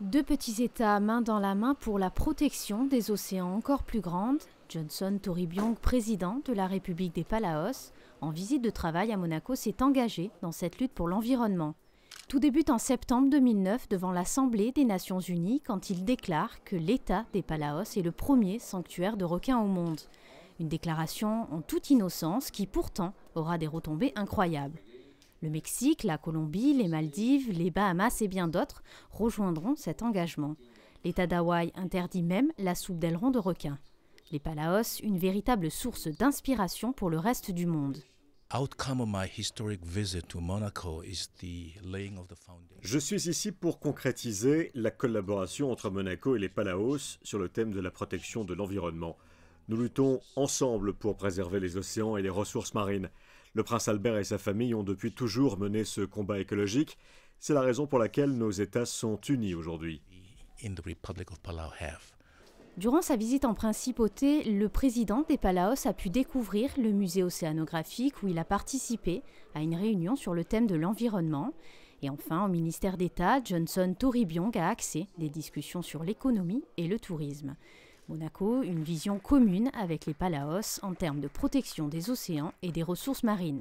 Deux petits États main dans la main pour la protection des océans encore plus grandes. Johnson Toribiong, président de la République des Palaos, en visite de travail à Monaco, s'est engagé dans cette lutte pour l'environnement. Tout débute en septembre 2009 devant l'Assemblée des Nations Unies quand il déclare que l'État des Palaos est le premier sanctuaire de requins au monde. Une déclaration en toute innocence qui pourtant aura des retombées incroyables. Le Mexique, la Colombie, les Maldives, les Bahamas et bien d'autres rejoindront cet engagement. L'État d'Hawaï interdit même la soupe d'aileron de requin. Les Palaos, une véritable source d'inspiration pour le reste du monde. Je suis ici pour concrétiser la collaboration entre Monaco et les Palaos sur le thème de la protection de l'environnement. Nous luttons ensemble pour préserver les océans et les ressources marines. Le prince Albert et sa famille ont depuis toujours mené ce combat écologique. C'est la raison pour laquelle nos États sont unis aujourd'hui. Durant sa visite en principauté, le président des Palaos a pu découvrir le musée océanographique où il a participé à une réunion sur le thème de l'environnement. Et enfin, au ministère d'État, Johnson Toribiong a axé des discussions sur l'économie et le tourisme. Monaco, une vision commune avec les Palaos en termes de protection des océans et des ressources marines.